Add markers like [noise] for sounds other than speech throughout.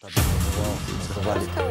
Zabrali.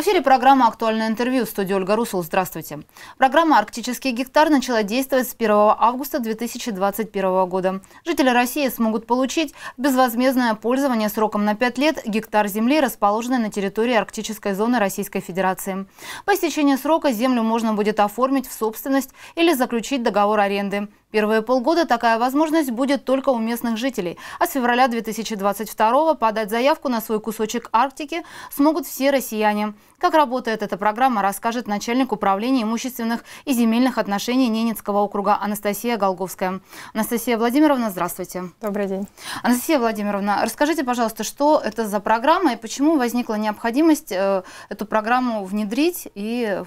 В эфире программа «Актуальное интервью» в студии Ольга Русул. Здравствуйте. Программа «Арктический гектар» начала действовать с 1 августа 2021 года. Жители России смогут получить безвозмездное пользование сроком на 5 лет гектар земли, расположенной на территории арктической зоны Российской Федерации. По истечении срока землю можно будет оформить в собственность или заключить договор аренды. Первые полгода такая возможность будет только у местных жителей, а с февраля 2022 подать заявку на свой кусочек Арктики смогут все россияне. Как работает эта программа, расскажет начальник управления имущественных и земельных отношений Ненецкого округа Анастасия Голговская. Анастасия Владимировна, здравствуйте. Добрый день. Анастасия Владимировна, расскажите, пожалуйста, что это за программа и почему возникла необходимость э, эту программу внедрить и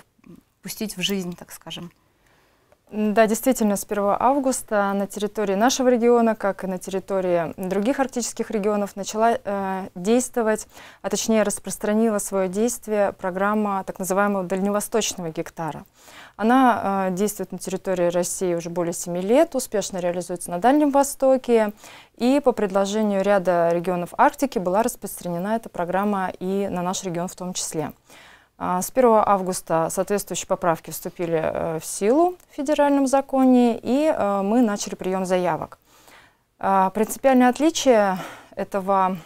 пустить в жизнь, так скажем? Да, действительно, с 1 августа на территории нашего региона, как и на территории других арктических регионов, начала э, действовать, а точнее распространила свое действие программа так называемого дальневосточного гектара. Она э, действует на территории России уже более 7 лет, успешно реализуется на Дальнем Востоке, и по предложению ряда регионов Арктики была распространена эта программа и на наш регион в том числе. А, с 1 августа соответствующие поправки вступили э, в силу в федеральном законе, и э, мы начали прием заявок. А, принципиальное отличие этого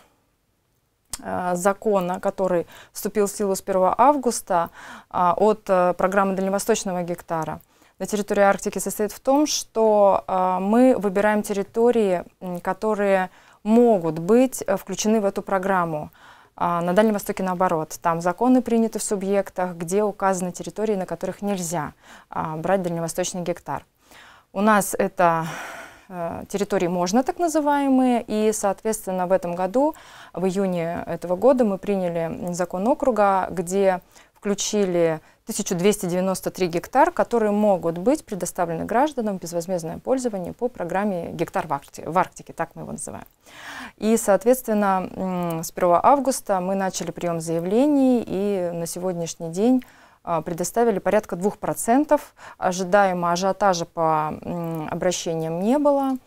э, закона, который вступил в силу с 1 августа а, от программы дальневосточного гектара на территории Арктики состоит в том, что мы выбираем территории, которые могут быть включены в эту программу. А на Дальнем Востоке наоборот. Там законы приняты в субъектах, где указаны территории, на которых нельзя а, брать дальневосточный гектар. У нас это э, территории можно, так называемые, и, соответственно, в этом году, в июне этого года мы приняли закон округа, где включили 1293 гектар, которые могут быть предоставлены гражданам безвозмездное пользование по программе «Гектар в Арктике», в Арктике так мы его называем. И, соответственно, с 1 августа мы начали прием заявлений, и на сегодняшний день а, предоставили порядка 2%. Ожидаемо ажиотажа по обращениям не было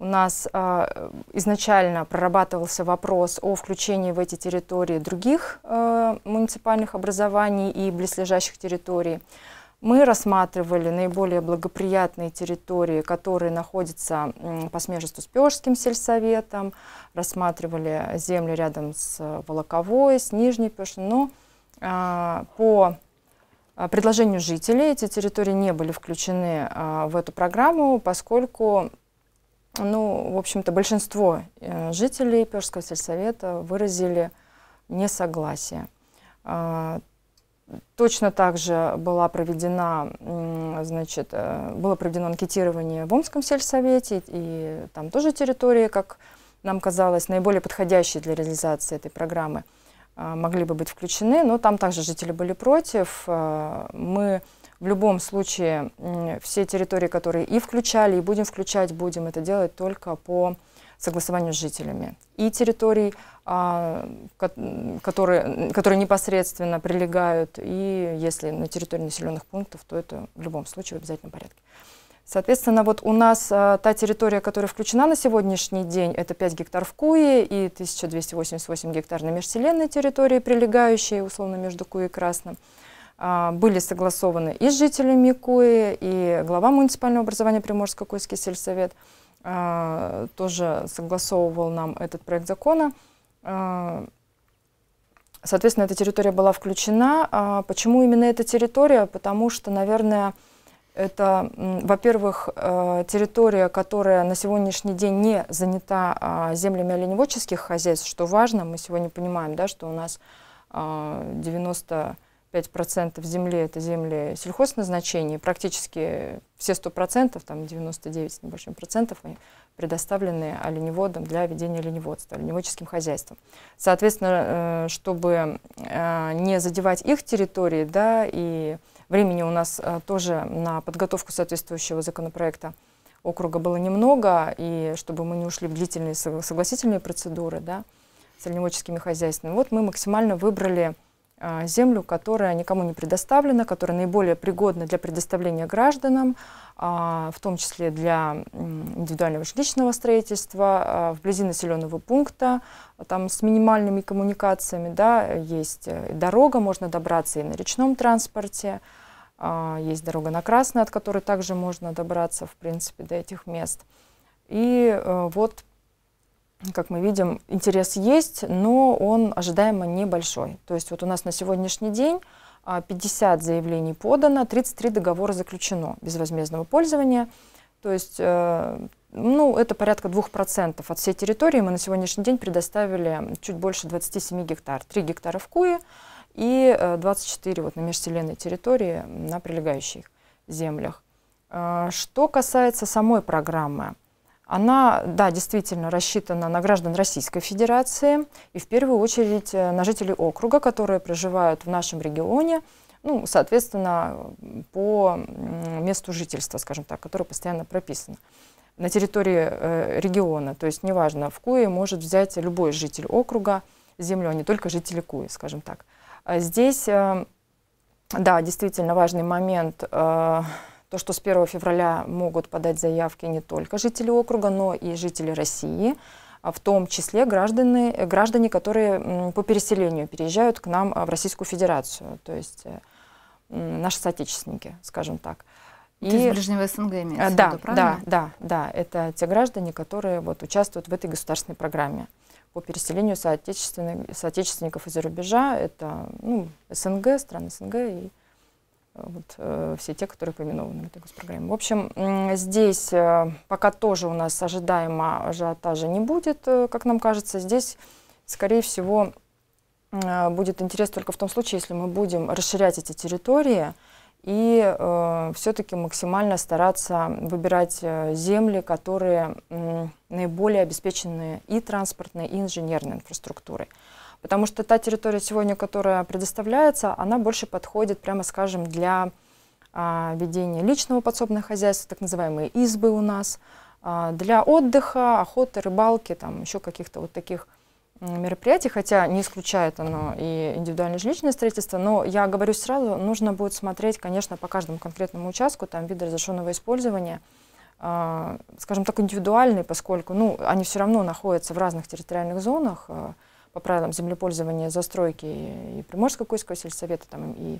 у нас э, изначально прорабатывался вопрос о включении в эти территории других э, муниципальных образований и близлежащих территорий. Мы рассматривали наиболее благоприятные территории, которые находятся по смежеству с Пежским сельсоветом, рассматривали земли рядом с э, Волоковой, с Нижней Пешей, но а, по а, предложению жителей эти территории не были включены а, в эту программу, поскольку ну, в общем-то, большинство э, жителей Перского сельсовета выразили несогласие. А, точно так же была проведена, значит, э, было проведено анкетирование в Омском сельсовете, и там тоже территории, как нам казалось, наиболее подходящие для реализации этой программы а, могли бы быть включены, но там также жители были против. А, мы в любом случае все территории, которые и включали, и будем включать, будем это делать только по согласованию с жителями. И территорий, а, которые, которые непосредственно прилегают, и если на территории населенных пунктов, то это в любом случае в обязательном порядке. Соответственно, вот у нас а, та территория, которая включена на сегодняшний день, это 5 гектар в Куе и 1288 гектар на межселенной территории, прилегающей условно между Куе и Красным. А, были согласованы и с жителями Микуи, и глава муниципального образования Приморско-Куйский сельсовет а, тоже согласовывал нам этот проект закона. А, соответственно, эта территория была включена. Почему именно эта территория? Потому что, наверное, это, во-первых, э, территория, которая на сегодняшний день не занята землями оленеводческих хозяйств, что важно. Мы сегодня понимаем, да, что у нас 90 5% земли – это земли сельхозназначения. Практически все 100%, там 99 с небольшим процентов, они предоставлены оленеводам для ведения оленеводства, оленеводческим хозяйством. Соответственно, э, чтобы э, не задевать их территории, да, и времени у нас э, тоже на подготовку соответствующего законопроекта округа было немного, и чтобы мы не ушли в длительные согласительные процедуры да, с оленеводческими хозяйствами, вот мы максимально выбрали – а, землю, которая никому не предоставлена, которая наиболее пригодна для предоставления гражданам, а, в том числе для индивидуального жилищного строительства, а, вблизи населенного пункта, там с минимальными коммуникациями, да, есть э, дорога, можно добраться и на речном транспорте, есть дорога на Красной, от которой также можно добраться, в принципе, до этих мест. И э, вот как мы видим, интерес есть, но он ожидаемо небольшой. То есть вот у нас на сегодняшний день 50 а, заявлений подано, 33 договора заключено безвозмездного пользования. То есть, э, ну, это порядка 2% от всей территории. Мы на сегодняшний день предоставили чуть больше 27 гектар. 3 гектара в Куе и 24 э, вот на межселенной территории на прилегающих землях. Э, что касается самой программы – она, да, действительно рассчитана на граждан Российской Федерации и в первую очередь э, на жителей округа, которые проживают в нашем регионе, ну, соответственно, по месту жительства, скажем так, которое постоянно прописано на территории э, региона. То есть неважно, в Куе может взять любой житель округа землю, а не только жители Куи, скажем так. А здесь, э, да, действительно важный момент э, то, что с 1 февраля могут подать заявки не только жители округа, но и жители России, а в том числе граждане, граждане которые по переселению переезжают к нам а, в Российскую Федерацию, то есть э, наши соотечественники, скажем так. И, из ближнего СНГ имеется а, да, в виду, Да, да, да. Это те граждане, которые вот, участвуют в этой государственной программе по переселению соотечественников из-за рубежа. Это ну, СНГ, страны СНГ и вот, э, все те, которые поименованы в этой госпрограмме. В общем, э, здесь э, пока тоже у нас ожидаемо ажиотажа не будет, э, как нам кажется. Здесь, скорее всего, э, будет интерес только в том случае, если мы будем расширять эти территории и э, все-таки максимально стараться выбирать э, земли, которые э, наиболее обеспечены и транспортной, и инженерной инфраструктурой. Потому что та территория сегодня, которая предоставляется, она больше подходит, прямо скажем, для а, ведения личного подсобного хозяйства, так называемые избы у нас, а, для отдыха, охоты, рыбалки, там еще каких-то вот таких мероприятий, хотя не исключает оно и индивидуальное жилищное строительство, но я говорю сразу, нужно будет смотреть, конечно, по каждому конкретному участку, там вид разрешенного использования, а, скажем так, индивидуальный, поскольку ну, они все равно находятся в разных территориальных зонах, а, по правилам землепользования застройки и Приморско-Куйского сельсовета, там, и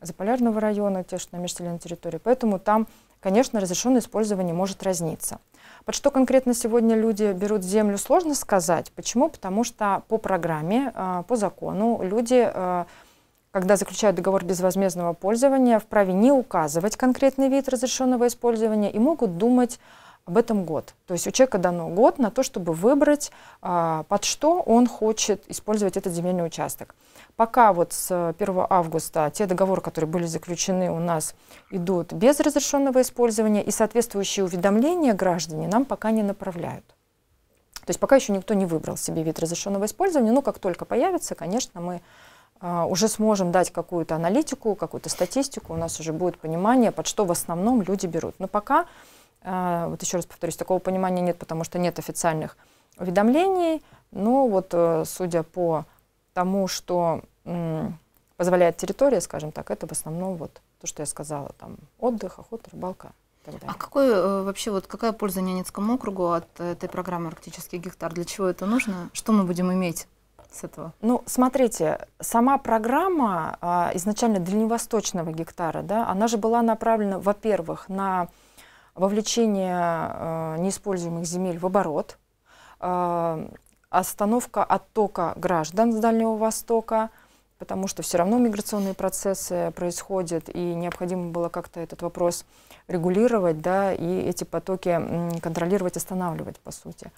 Заполярного района, те, что на межселенной территории. Поэтому там, конечно, разрешенное использование может разниться. Под что конкретно сегодня люди берут землю, сложно сказать. Почему? Потому что по программе, э, по закону люди э, когда заключают договор безвозмездного пользования, вправе не указывать конкретный вид разрешенного использования и могут думать об этом год. То есть у человека дано год на то, чтобы выбрать, а, под что он хочет использовать этот земельный участок. Пока вот с 1 августа те договоры, которые были заключены у нас, идут без разрешенного использования, и соответствующие уведомления граждане нам пока не направляют. То есть пока еще никто не выбрал себе вид разрешенного использования, но как только появится, конечно, мы а, уже сможем дать какую-то аналитику, какую-то статистику, у нас уже будет понимание, под что в основном люди берут. Но пока а, вот еще раз повторюсь, такого понимания нет, потому что нет официальных уведомлений. Но вот э, судя по тому, что позволяет территория, скажем так, это в основном вот то, что я сказала, там отдых, охота, рыбалка. А какой э, вообще вот какая польза Ненецкому округу от э, этой программы «Арктический гектар»? Для чего это нужно? Что мы будем иметь? С этого? Ну, смотрите, сама программа а, изначально дальневосточного гектара, да, она же была направлена, во-первых, на вовлечение э, неиспользуемых земель в оборот, э, остановка оттока граждан с Дальнего Востока, потому что все равно миграционные процессы происходят, и необходимо было как-то этот вопрос регулировать, да, и эти потоки контролировать, останавливать, по сути.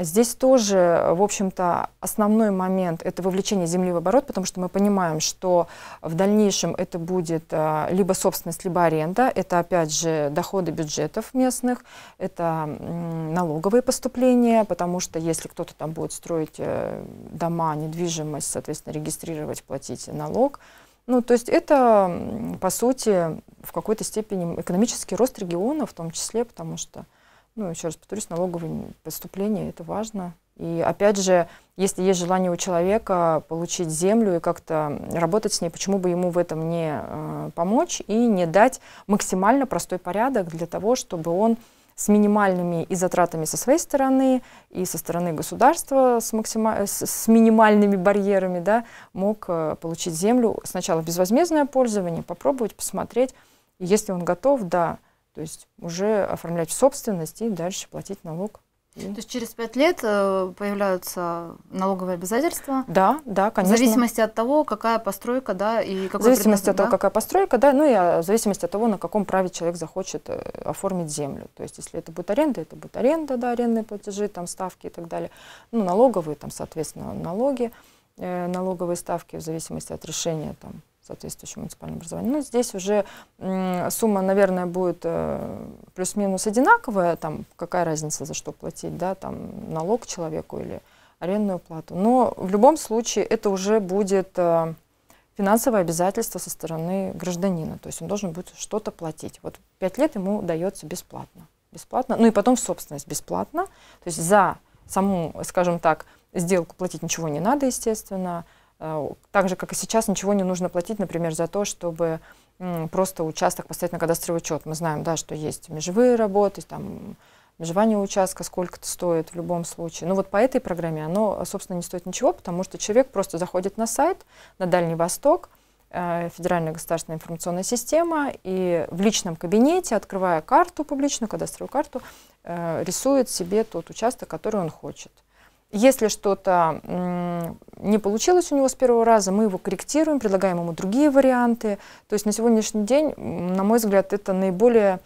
Здесь тоже, в общем-то, основной момент – это вовлечение земли в оборот, потому что мы понимаем, что в дальнейшем это будет а, либо собственность, либо аренда. Это, опять же, доходы бюджетов местных, это налоговые поступления, потому что если кто-то там будет строить э, дома, недвижимость, соответственно, регистрировать, платить налог. Ну, то есть это, по сути, в какой-то степени экономический рост региона в том числе, потому что… Ну, еще раз повторюсь, налоговые поступления – это важно. И опять же, если есть желание у человека получить землю и как-то работать с ней, почему бы ему в этом не э, помочь и не дать максимально простой порядок для того, чтобы он с минимальными и затратами со своей стороны, и со стороны государства с, максима... Э, с, с минимальными барьерами, да, мог э, получить землю сначала безвозмездное пользование, попробовать, посмотреть. если он готов, да, то есть уже оформлять в собственность и дальше платить налог. То есть через пять лет э, появляются налоговые обязательства? Да, да, конечно. В зависимости от того, какая постройка, да, и какой В зависимости предмет, от да? того, какая постройка, да, ну и а, в зависимости от того, на каком праве человек захочет э, оформить землю. То есть если это будет аренда, это будет аренда, да, арендные платежи, там ставки и так далее. Ну, налоговые, там, соответственно, налоги, э, налоговые ставки в зависимости от решения там, соответствующее муниципальное образование. Но ну, здесь уже сумма, наверное, будет э, плюс-минус одинаковая, там какая разница за что платить, да, там налог человеку или арендную плату. Но в любом случае это уже будет э, финансовое обязательство со стороны гражданина, то есть он должен будет что-то платить. Вот пять лет ему дается бесплатно. Бесплатно, ну и потом в собственность бесплатно, то есть за саму, скажем так, сделку платить ничего не надо, естественно, а, так же, как и сейчас, ничего не нужно платить, например, за то, чтобы просто участок поставить на кадастровый учет. Мы знаем, да, что есть межевые работы, там межевание участка сколько-то стоит в любом случае. Но ну, вот по этой программе оно, собственно, не стоит ничего, потому что человек просто заходит на сайт на Дальний Восток, э, Федеральная государственная информационная система, и в личном кабинете, открывая карту публичную, кадастровую карту, э, рисует себе тот участок, который он хочет. Если что-то не получилось у него с первого раза, мы его корректируем, предлагаем ему другие варианты. То есть на сегодняшний день, на мой взгляд, это наиболее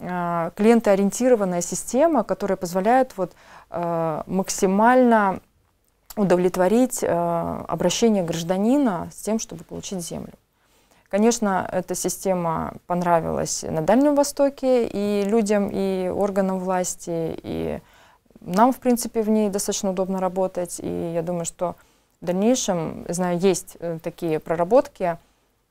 а, клиентоориентированная система, которая позволяет вот, а, максимально удовлетворить а, обращение гражданина с тем, чтобы получить землю. Конечно, эта система понравилась на Дальнем Востоке и людям, и органам власти, и нам, в принципе, в ней достаточно удобно работать, и я думаю, что в дальнейшем, знаю, есть э, такие проработки,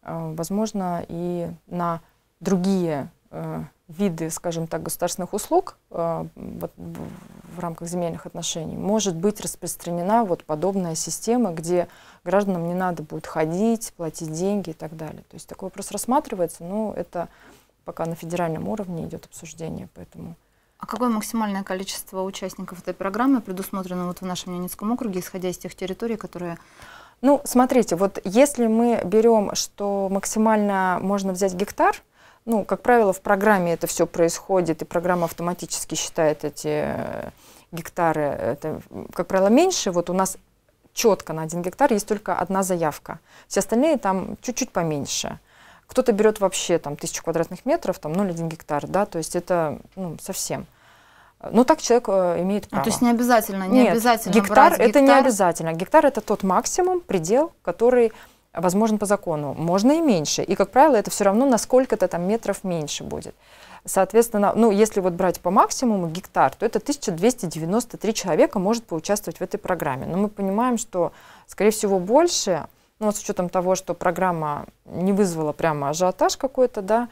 э, возможно, и на другие э, виды, скажем так, государственных услуг вот, в рамках земельных отношений может быть распространена вот подобная система, где гражданам не надо будет ходить, платить деньги и так далее. То есть такой вопрос рассматривается, но это пока на федеральном уровне идет обсуждение, поэтому... А какое максимальное количество участников этой программы предусмотрено вот в нашем Ненецком округе, исходя из тех территорий, которые ну, смотрите, вот если мы берем, что максимально можно взять гектар, ну, как правило, в программе это все происходит, и программа автоматически считает эти э, гектары, это, как правило, меньше. Вот у нас четко на один гектар есть только одна заявка. Все остальные там чуть-чуть поменьше. Кто-то берет вообще там тысячу квадратных метров, там 0,1 гектар, да, то есть это ну, совсем. Но ну, так человек э, имеет ну, право. А, то есть не обязательно, не Нет, обязательно гектар, брать гектар это не обязательно. Гектар это тот максимум, предел, который возможен по закону. Можно и меньше. И, как правило, это все равно на сколько-то там метров меньше будет. Соответственно, ну, если вот брать по максимуму гектар, то это 1293 человека может поучаствовать в этой программе. Но мы понимаем, что, скорее всего, больше, ну, вот с учетом того, что программа не вызвала прямо ажиотаж какой-то, да,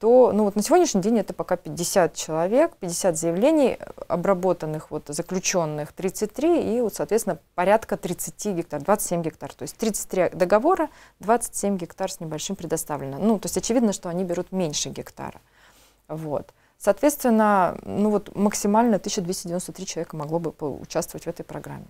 то ну, вот на сегодняшний день это пока 50 человек, 50 заявлений э, обработанных, вот, заключенных 33 и, вот, соответственно, порядка 30 гектар, 27 гектар. То есть 33 договора, 27 гектар с небольшим предоставлено. Ну, то есть очевидно, что они берут меньше гектара. Вот. Соответственно, ну вот максимально 1293 человека могло бы участвовать в этой программе.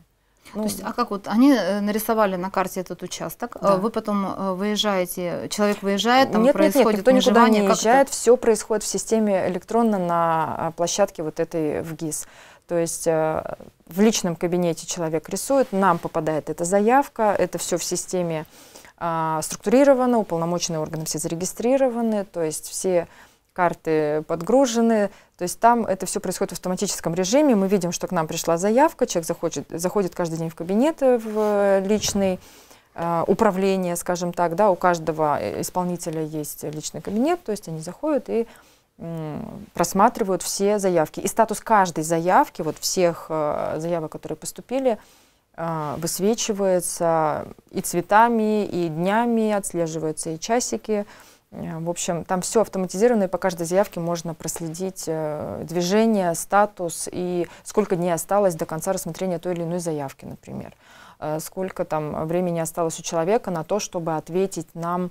Ну, То есть, а как вот они э, нарисовали на карте этот участок, э, да. вы потом э, выезжаете, человек выезжает, там нет, происходит нет, нет, никто никуда не езжает, все происходит в системе электронно на а, площадке вот этой в ГИС. То есть в личном кабинете человек рисует, нам попадает эта заявка, это все в системе а, структурировано, уполномоченные органы все зарегистрированы, то есть все карты подгружены, то есть там это все происходит в автоматическом режиме. Мы видим, что к нам пришла заявка, человек заходит, заходит каждый день в кабинет э, в э, личный, э, управление, скажем так, да, у каждого исполнителя есть личный кабинет, то есть они заходят и просматривают все заявки. И статус каждой заявки, вот всех заявок, которые поступили, высвечивается и цветами, и днями, отслеживаются и часики, Э, в общем, там все автоматизировано, и по каждой заявке можно проследить э, движение, статус и сколько дней осталось до конца рассмотрения той или иной заявки, например. Э, сколько там времени осталось у человека на то, чтобы ответить нам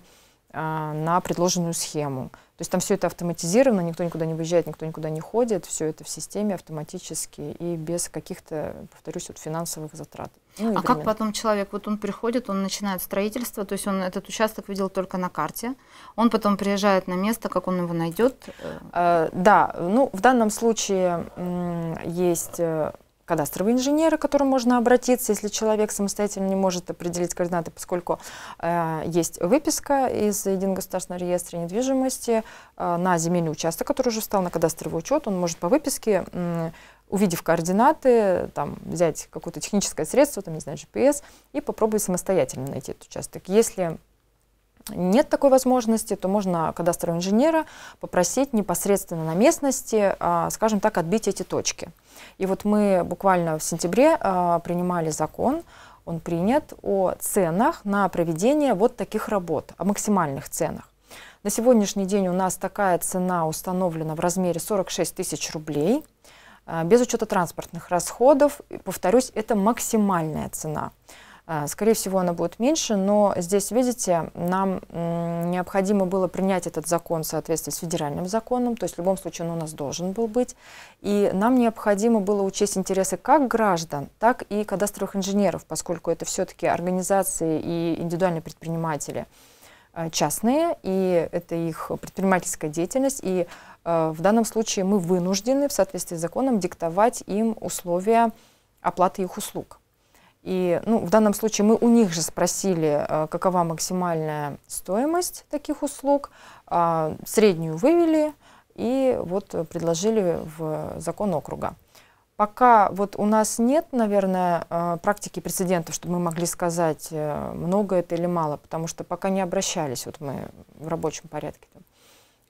а, на предложенную схему. То есть там все это автоматизировано, никто никуда не выезжает, никто никуда не ходит, все это в системе автоматически и без каких-то, повторюсь, вот финансовых затрат. Ну, а времени. как потом человек, вот он приходит, он начинает строительство, то есть он этот участок видел только на карте, он потом приезжает на место, как он его найдет? Э? А, да, ну в данном случае есть э, кадастровые инженеры, к которым можно обратиться, если человек самостоятельно не может определить координаты, поскольку э, есть выписка из Единого государственного реестра недвижимости э, на земельный участок, который уже встал на кадастровый учет, он может по выписке, э, увидев координаты, там, взять какое-то техническое средство, там, не знаю, GPS, и попробовать самостоятельно найти этот участок. Если нет такой возможности, то можно кадастрового инженера попросить непосредственно на местности, а, скажем так, отбить эти точки. И вот мы буквально в сентябре а, принимали закон, он принят, о ценах на проведение вот таких работ, о максимальных ценах. На сегодняшний день у нас такая цена установлена в размере 46 тысяч рублей, а, без учета транспортных расходов. И, повторюсь, это максимальная цена. А, скорее всего, она будет меньше, но здесь, видите, нам необходимо было принять этот закон в соответствии с федеральным законом, то есть в любом случае он у нас должен был быть. И нам необходимо было учесть интересы как граждан, так и кадастровых инженеров, поскольку это все-таки организации и индивидуальные предприниматели а, частные, и это их предпринимательская деятельность, и а, в данном случае мы вынуждены в соответствии с законом диктовать им условия оплаты их услуг. И ну, в данном случае мы у них же спросили, э, какова максимальная стоимость таких услуг, а, среднюю вывели и вот предложили в закон округа. Пока вот у нас нет, наверное, э, практики прецедентов, чтобы мы могли сказать, э, много это или мало, потому что пока не обращались, вот мы в рабочем порядке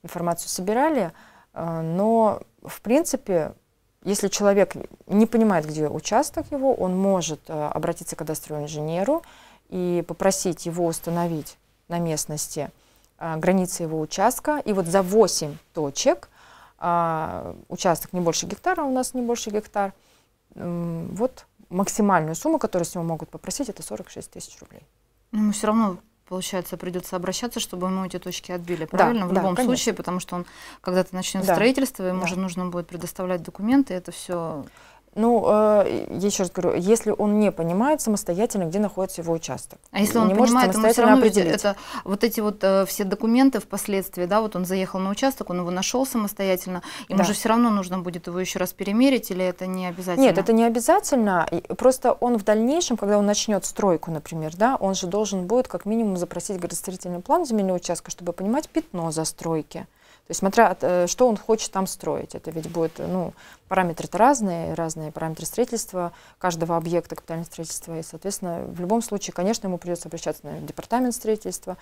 информацию собирали, но в принципе если человек не понимает, где участок его, он может э, обратиться к кадастровому инженеру и попросить его установить на местности э, границы его участка. И вот за 8 точек, э, участок не больше гектара, у нас не больше гектар, вот максимальную сумму, которую с него могут попросить, это 46 тысяч рублей. Но ну, мы все равно получается, придется обращаться, чтобы ему эти точки отбили, правильно? Да, в да, любом конечно. случае, потому что он когда-то начнет да, строительство, ему да. же нужно будет предоставлять документы, это все ну, э, я еще раз говорю, если он не понимает самостоятельно, где находится его участок. А если он не понимает, может самостоятельно ему определить. Это, вот эти вот э, все документы впоследствии, да, вот он заехал на участок, он его нашел самостоятельно, ему да. же все равно нужно будет его еще раз перемерить, или это не обязательно? Нет, это не обязательно, просто он в дальнейшем, когда он начнет стройку, например, да, он же должен будет как минимум запросить градостроительный план земельного участка, чтобы понимать пятно застройки. То есть смотря, э, что он хочет там строить. Это ведь будет, э, ну, параметры-то разные, разные параметры строительства каждого объекта капитального строительства. И, соответственно, в любом случае, конечно, ему придется обращаться на департамент строительства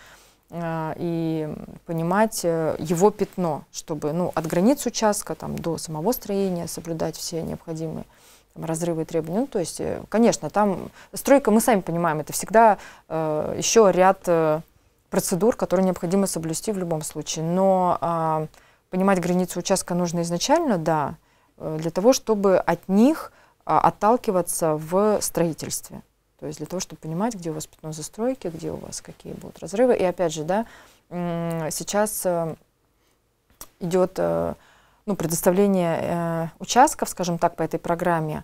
э, и понимать его пятно, чтобы ну, от границ участка там, до самого строения соблюдать все необходимые там, разрывы и требования. Ну, то есть, конечно, там стройка, мы сами понимаем, это всегда э, еще ряд процедур, которые необходимо соблюсти в любом случае. Но а, понимать границы участка нужно изначально, да, э, для того, чтобы от них а, отталкиваться в строительстве. То есть для того, чтобы понимать, где у вас пятно застройки, где у вас какие будут разрывы. И опять же, да, сейчас э, идет э, ну, предоставление участков, скажем так, по этой программе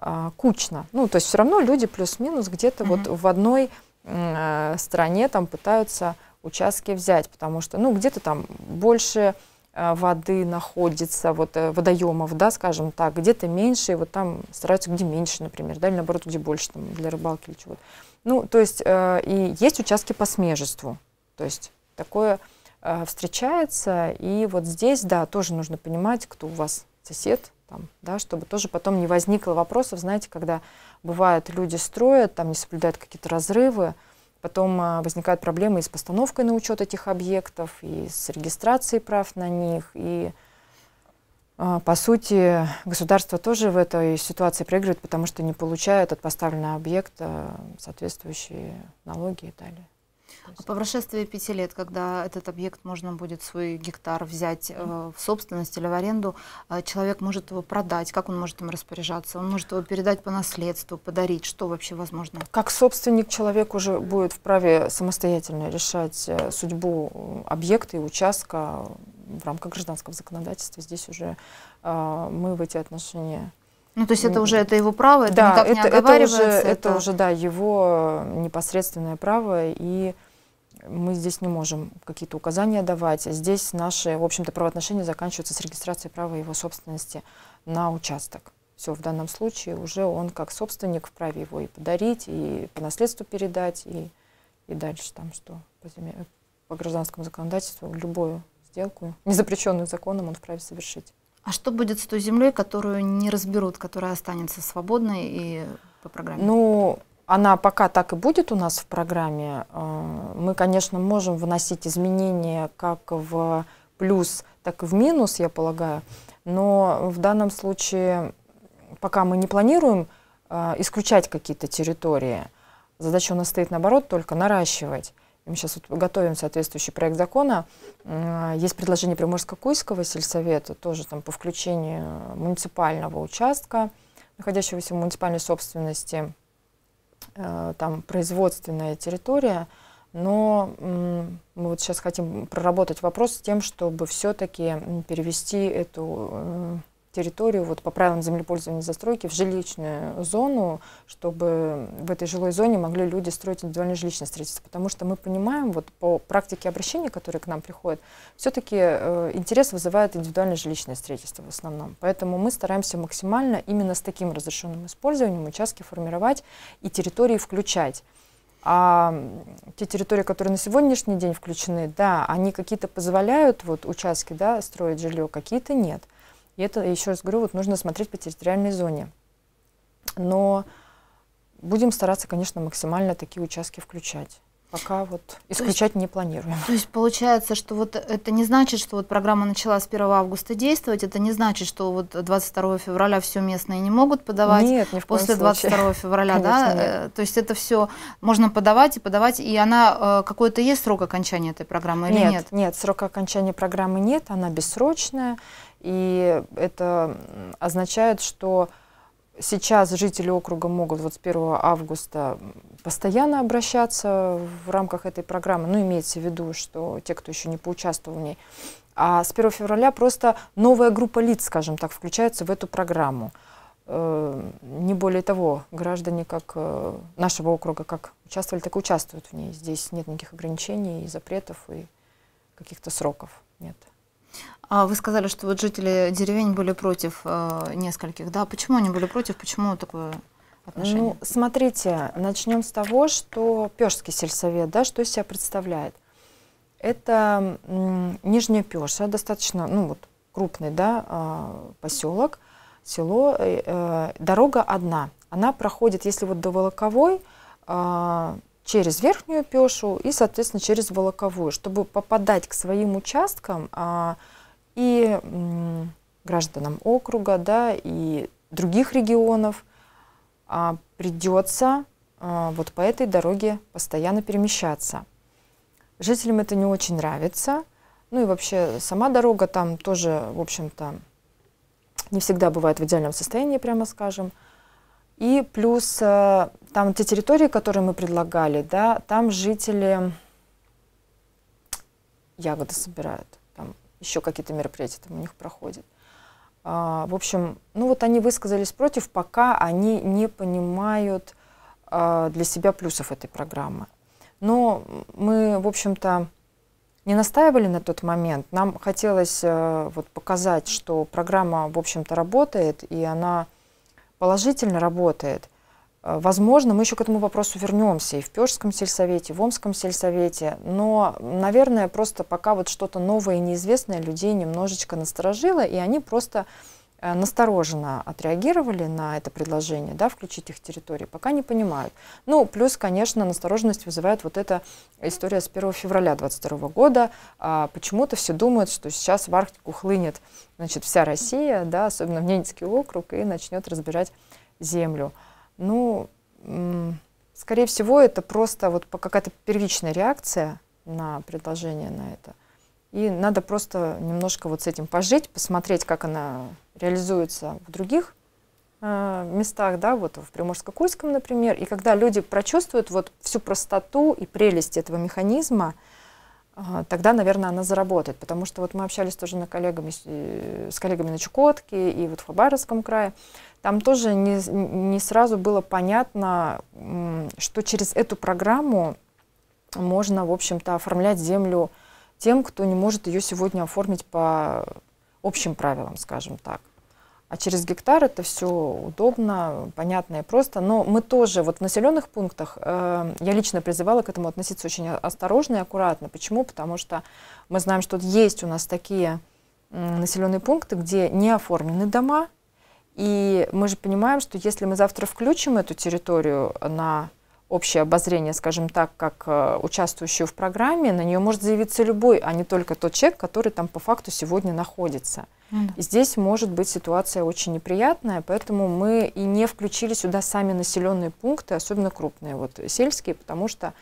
а, кучно. Ну, то есть все равно люди плюс-минус где-то mm-hmm. вот в одной Э, стране там пытаются участки взять, потому что, ну, где-то там больше э, воды находится, вот э, водоемов, да, скажем так, где-то меньше, и вот там стараются, где меньше, например, да, или наоборот, где больше, там, для рыбалки или чего-то. Ну, то есть, э, и есть участки по смежеству, то есть такое встречается, и вот здесь, да, тоже нужно понимать, кто у вас сосед, там, да, чтобы тоже потом не возникло вопросов, знаете, когда бывают люди строят, там не соблюдают какие-то разрывы, потом а, возникают проблемы и с постановкой на учет этих объектов, и с регистрацией прав на них, и а, по сути, государство тоже в этой ситуации проигрывает, потому что не получает от поставленного объекта а, соответствующие налоги и далее. А по прошествии пяти лет, когда этот объект можно будет свой гектар взять э, в собственность или в аренду, э, человек может его продать, как он может им распоряжаться, он может его передать по наследству, подарить, что вообще возможно? Как собственник человек уже будет вправе самостоятельно решать э, судьбу объекта и участка в рамках гражданского законодательства. Здесь уже э, мы в эти отношения ну, то есть это уже это его право, это да, никак это, не оговаривается. Это, уже, это... это уже, да, его э, непосредственное право и мы здесь не можем какие-то указания давать. Здесь наши, в общем-то, правоотношения заканчиваются с регистрацией права его собственности на участок. Все, в данном случае уже он как собственник вправе его и подарить, и по наследству передать, и, и дальше там что по, земле, по гражданскому законодательству любую сделку, незапрещенную законом, он вправе совершить. А что будет с той землей, которую не разберут, которая останется свободной и по программе? Ну, она пока так и будет у нас в программе. Э, мы, конечно, можем вносить изменения как в плюс, так и в минус, я полагаю. Но в данном случае пока мы не планируем э, исключать какие-то территории. Задача у нас стоит, наоборот, только наращивать. Мы сейчас вот готовим соответствующий проект закона. Э, есть предложение Приморско-Куйского сельсовета, тоже там по включению муниципального участка, находящегося в муниципальной собственности, Э, там производственная территория, но мы вот сейчас хотим проработать вопрос с тем, чтобы все-таки перевести эту э, территорию вот по правилам землепользования и застройки в жилищную зону, чтобы в этой жилой зоне могли люди строить индивидуальное жилищное строительство. Потому что мы понимаем, вот по практике обращения, которые к нам приходят, все-таки э, интерес вызывает индивидуальное жилищное строительство в основном. Поэтому мы стараемся максимально именно с таким разрешенным использованием участки формировать и территории включать. А те территории, которые на сегодняшний день включены, да, они какие-то позволяют вот, участки да, строить жилье, какие-то нет. И это, еще раз говорю, вот нужно смотреть по территориальной зоне. Но будем стараться, конечно, максимально такие участки включать. Пока вот исключать есть, не планируем. То есть получается, что вот это не значит, что вот программа начала с 1 августа действовать, это не значит, что вот 22 февраля все местные не могут подавать. Нет, не в После 22 случае. февраля, Конечно, да? Нет. Э, то есть это все можно подавать и подавать, и она, э, какой-то есть срок окончания этой программы или нет? Нет, нет, срока окончания программы нет, она бессрочная. И это означает, что сейчас жители округа могут вот с 1 августа постоянно обращаться в рамках этой программы, ну, имеется в виду, что те, кто еще не поучаствовал в ней, а с 1 февраля просто новая группа лиц, скажем так, включается в эту программу. Э, не более того, граждане как э, нашего округа как участвовали, так и участвуют в ней. Здесь нет никаких ограничений и запретов, и каких-то сроков нет. А вы сказали, что вот жители деревень были против э, нескольких, да? Почему они были против? Почему такое отношение? Ну, смотрите, начнем с того, что Пешский сельсовет, да, что из себя представляет. Это Нижняя Пеша, достаточно, ну вот, крупный, да, а, поселок, село. Э, э, дорога одна. Она проходит, если вот до Волоковой, э, через верхнюю пешу и, соответственно, через волоковую. Чтобы попадать к своим участкам, и гражданам округа, да, и других регионов а, придется а, вот по этой дороге постоянно перемещаться. Жителям это не очень нравится. Ну и вообще сама дорога там тоже, в общем-то, не всегда бывает в идеальном состоянии, прямо скажем. И плюс э, там те территории, которые мы предлагали, да, там жители ягоды собирают еще какие-то мероприятия там у них проходят. А, в общем, ну вот они высказались против, пока они не понимают а, для себя плюсов этой программы. Но мы, в общем-то, не настаивали на тот момент. Нам хотелось а, вот, показать, что программа, в общем-то, работает, и она положительно работает – Возможно, мы еще к этому вопросу вернемся и в Пежском сельсовете, и в Омском сельсовете, но, наверное, просто пока вот что-то новое и неизвестное людей немножечко насторожило, и они просто э, настороженно отреагировали на это предложение, да, включить их территории, пока не понимают. Ну, плюс, конечно, настороженность вызывает вот эта история с 1 февраля 2022 года. А, почему-то все думают, что сейчас в Арктику хлынет значит, вся Россия, да, особенно в Ненецкий округ, и начнет разбирать землю. Ну, скорее всего, это просто вот какая-то первичная реакция на предложение на это. И надо просто немножко вот с этим пожить, посмотреть, как она реализуется в других э, местах, да, вот в Приморско-Курском, например. И когда люди прочувствуют вот всю простоту и прелесть этого механизма, э, тогда, наверное, она заработает. Потому что вот мы общались тоже на коллегами, с э, коллегами на Чукотке и вот в Хабаровском крае там тоже не, не сразу было понятно, что через эту программу можно, в общем-то, оформлять землю тем, кто не может ее сегодня оформить по общим правилам, скажем так. А через гектар это все удобно, понятно и просто. Но мы тоже вот в населенных пунктах, э, я лично призывала к этому относиться очень осторожно и аккуратно. Почему? Потому что мы знаем, что есть у нас такие э, населенные пункты, где не оформлены дома, и мы же понимаем, что если мы завтра включим эту территорию на общее обозрение, скажем так, как э, участвующую в программе, на нее может заявиться любой, а не только тот человек, который там по факту сегодня находится. Ну и здесь может быть ситуация очень неприятная, поэтому мы и не включили сюда сами населенные пункты, особенно крупные, вот сельские, потому что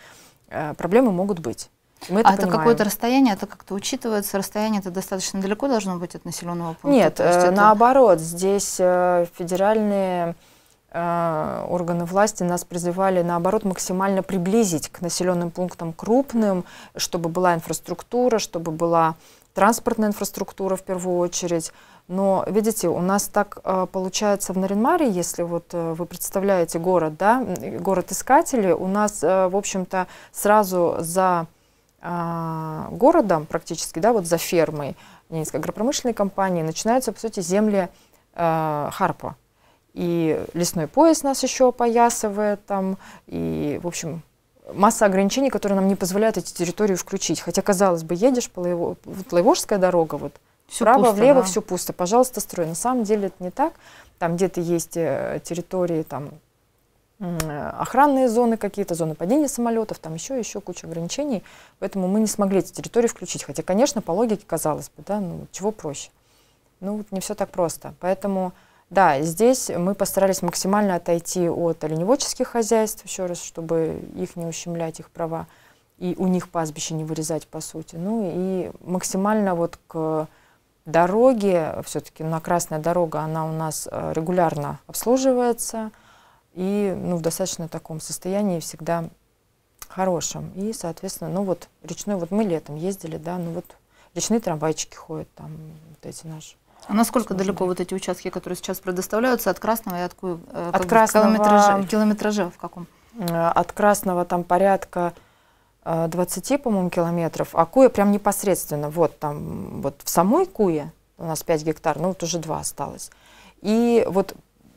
э, проблемы могут быть. Мы это а понимаем. это какое-то расстояние, это как-то учитывается, расстояние это достаточно далеко должно быть от населенного пункта? Нет, э, это... наоборот, здесь э, федеральные э, органы власти нас призывали, наоборот, максимально приблизить к населенным пунктам крупным, чтобы была инфраструктура, чтобы была транспортная инфраструктура в первую очередь. Но, видите, у нас так получается в Наринмаре, если вот вы представляете город, да, город Искатели, у нас, в общем-то, сразу за а, городом практически, да, вот за фермой Ненецкой агропромышленной компании начинаются, по сути, земли э, Харпа. И лесной пояс нас еще опоясывает там, и, в общем, масса ограничений, которые нам не позволяют эти территории включить. Хотя, казалось бы, едешь по Лаево... вот Лаевожская дорога, вот, все вправо, пусто, влево, да. все пусто, пожалуйста, строй. На самом деле это не так. Там где-то есть э, территории, там, Э, охранные зоны какие-то, зоны падения самолетов, там еще, еще куча ограничений. Поэтому мы не смогли эти территории включить. Хотя, конечно, по логике казалось бы, да, ну чего проще. Ну, вот не все так просто. Поэтому, да, здесь мы постарались максимально отойти от оленеводческих хозяйств, еще раз, чтобы их не ущемлять, их права, и у них пастбище не вырезать, по сути. Ну и максимально вот к дороге, все-таки на ну, Красная дорога, она у нас э, регулярно обслуживается – и ну, в достаточно таком состоянии всегда хорошем. И, соответственно, ну вот речной, вот мы летом ездили, да, ну вот речные трамвайчики ходят, там вот эти наши. А насколько Сможем далеко вот эти участки, которые сейчас предоставляются, от Красного и от, э, от красного, километража, километража в каком? Э, от Красного там порядка 20, э, по-моему, километров, а Куя прям непосредственно, вот там, вот в самой Куе, у нас 5 гектар, ну вот уже 2 осталось. И вот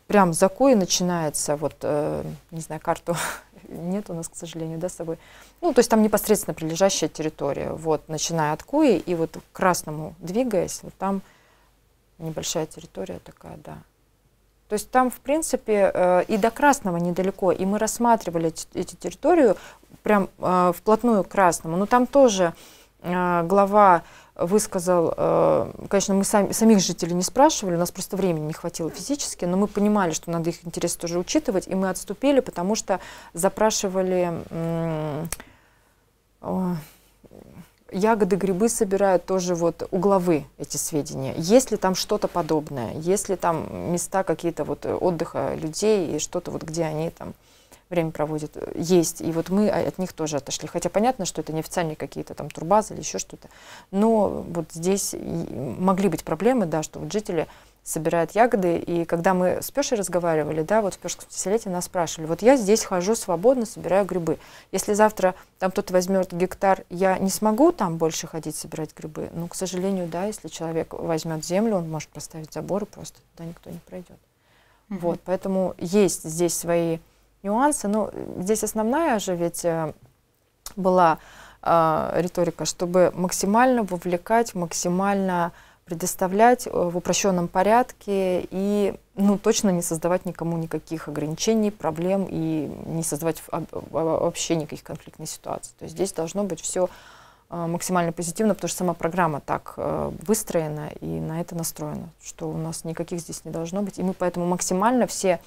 прям закой начинается, вот, э, не знаю, карту [laughs] нет у нас, к сожалению, да, с собой. Ну, то есть там непосредственно прилежащая территория, вот, начиная от Куи и вот к Красному двигаясь, вот там небольшая территория такая, да. То есть там, в принципе, э, и до Красного недалеко, и мы рассматривали эти территорию прям э, вплотную к Красному, но там тоже э, глава высказал, э, конечно, мы сами, самих жителей не спрашивали, у нас просто времени не хватило физически, но мы понимали, что надо их интересы тоже учитывать, и мы отступили, потому что запрашивали ягоды, грибы собирают тоже вот угловы эти сведения. Есть ли там что-то подобное? Есть ли там места какие-то вот отдыха людей и что-то вот где они там время проводят, э, есть. И вот мы а, от них тоже отошли. Хотя понятно, что это неофициальные какие-то там турбазы или еще что-то. Но вот здесь могли быть проблемы, да, что вот жители собирают ягоды. И когда мы с Пешей разговаривали, да, вот в Пешском десятилетии нас спрашивали, вот я здесь хожу свободно, собираю грибы. Если завтра там кто-то возьмет гектар, я не смогу там больше ходить собирать грибы? Ну, к сожалению, да, если человек возьмет землю, он может поставить забор, и просто туда никто не пройдет. Mm -hmm. Вот, поэтому есть здесь свои нюансы. Ну, здесь основная же ведь э, была э, риторика, чтобы максимально вовлекать, максимально предоставлять э, в упрощенном порядке и ну, точно не создавать никому никаких ограничений, проблем и не создавать вообще никаких конфликтных ситуаций. То есть здесь должно быть все э, максимально позитивно, потому что сама программа так выстроена и на это настроена, что у нас никаких здесь не должно быть. И мы поэтому максимально все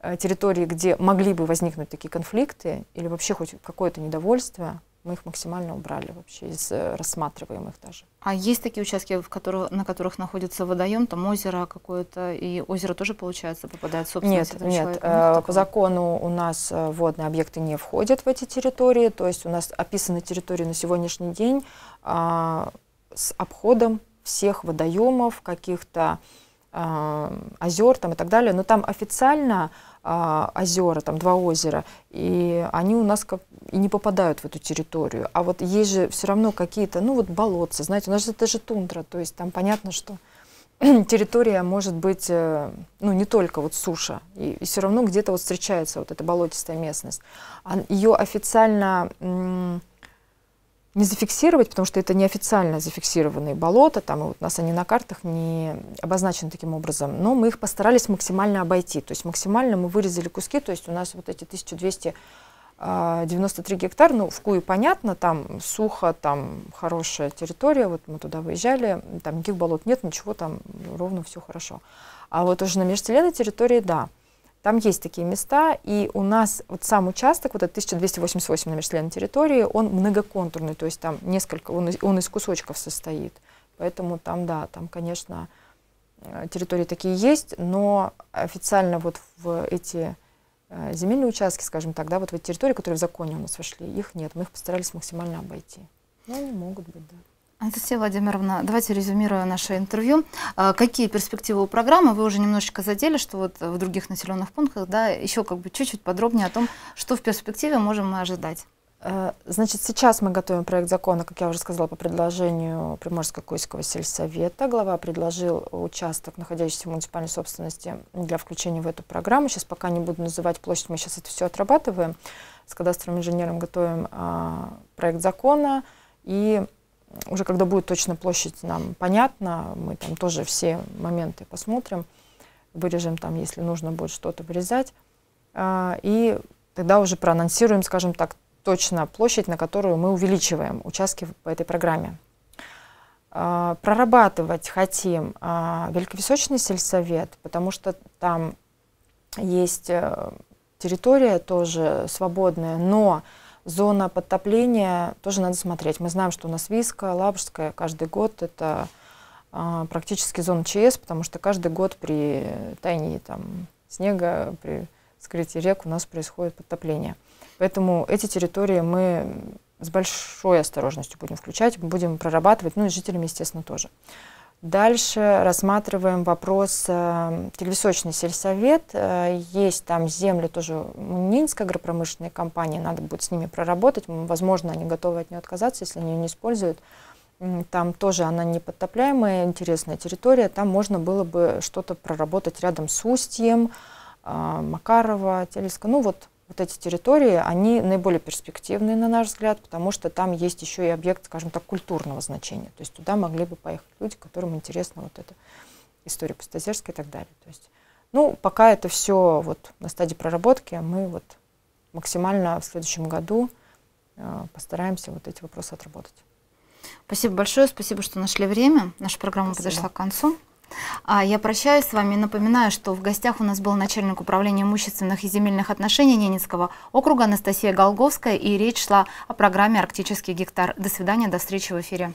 Э, территории, где могли бы возникнуть такие конфликты или вообще хоть какое-то недовольство, мы их максимально убрали вообще из э, рассматриваемых даже. А есть такие участки, в которых, на которых находится водоем, там озеро какое-то, и озеро тоже, получается, попадает в собственность Нет, этого нет. Человека? Э, нет ну, по закону у нас водные объекты не входят в эти территории, то есть у нас описаны территории на сегодняшний день а, с обходом всех водоемов, каких-то а, озер там и так далее, но там официально а, озера, там два озера, и они у нас как и не попадают в эту территорию. А вот есть же все равно какие-то, ну вот болотцы, знаете, у нас это же тундра, то есть там понятно, что [clears throat] территория может быть, э, ну, не только вот суша, и, и все равно где-то вот встречается вот эта болотистая местность. А Ее официально не зафиксировать, потому что это неофициально зафиксированные болота, там вот у нас они на картах не обозначены таким образом, но мы их постарались максимально обойти, то есть максимально мы вырезали куски, то есть у нас вот эти 1200 93 гектар, ну, в Куе понятно, там сухо, там хорошая территория, вот мы туда выезжали, там никаких болот нет, ничего, там ровно все хорошо. А вот уже на межселенной территории, да. Там есть такие места, и у нас вот сам участок, вот этот 1288 многочисленной территории, он многоконтурный, то есть там несколько, он из, он из кусочков состоит. Поэтому там, да, там, конечно, э, территории такие есть, но официально вот в эти э, земельные участки, скажем так, да, вот в эти территории, которые в законе у нас вошли, их нет. Мы их постарались максимально обойти. Но ну, они могут быть, да. Анастасия Владимировна, давайте резюмируя наше интервью. А, какие перспективы у программы? Вы уже немножечко задели, что вот в других населенных пунктах, да, еще как бы чуть-чуть подробнее о том, что в перспективе можем мы ожидать. Э, значит, сейчас мы готовим проект закона, как я уже сказала, по предложению Приморско-Куйского сельсовета. Глава предложил участок, находящийся в муниципальной собственности, для включения в эту программу. Сейчас пока не буду называть площадь, мы сейчас это все отрабатываем. С кадастровым инженером готовим а, проект закона. И уже когда будет точно площадь нам понятна, мы там тоже все моменты посмотрим, вырежем там, если нужно будет что-то вырезать, а, и тогда уже проанонсируем, скажем так, точно площадь, на которую мы увеличиваем участки по этой программе. А, прорабатывать хотим а, Великовисочный сельсовет, потому что там есть э, территория тоже свободная, но Зона подтопления тоже надо смотреть. Мы знаем, что у нас Виска, Лабужская каждый год это а, практически зона ЧС, потому что каждый год при таянии там, снега, при скрытии рек у нас происходит подтопление. Поэтому эти территории мы с большой осторожностью будем включать, будем прорабатывать, ну и жителями, естественно, тоже. Дальше рассматриваем вопрос э, сельсовет. Э, есть там земли тоже Мунинской агропромышленной компании, надо будет с ними проработать. Возможно, они готовы от нее отказаться, если они ее не используют. Там тоже она неподтопляемая, интересная территория. Там можно было бы что-то проработать рядом с Устьем, э, Макарова, Телеска. Ну вот вот эти территории, они наиболее перспективные, на наш взгляд, потому что там есть еще и объект, скажем так, культурного значения. То есть туда могли бы поехать люди, которым интересна вот эта история Пустозерска и так далее. То есть, ну, пока это все вот на стадии проработки, мы вот максимально в следующем году э, постараемся вот эти вопросы отработать. Спасибо большое, спасибо, что нашли время. Наша программа спасибо. подошла к концу. А я прощаюсь с вами. и Напоминаю, что в гостях у нас был начальник управления имущественных и земельных отношений Ненецкого округа Анастасия Голговская, и речь шла о программе «Арктический гектар». До свидания, до встречи в эфире.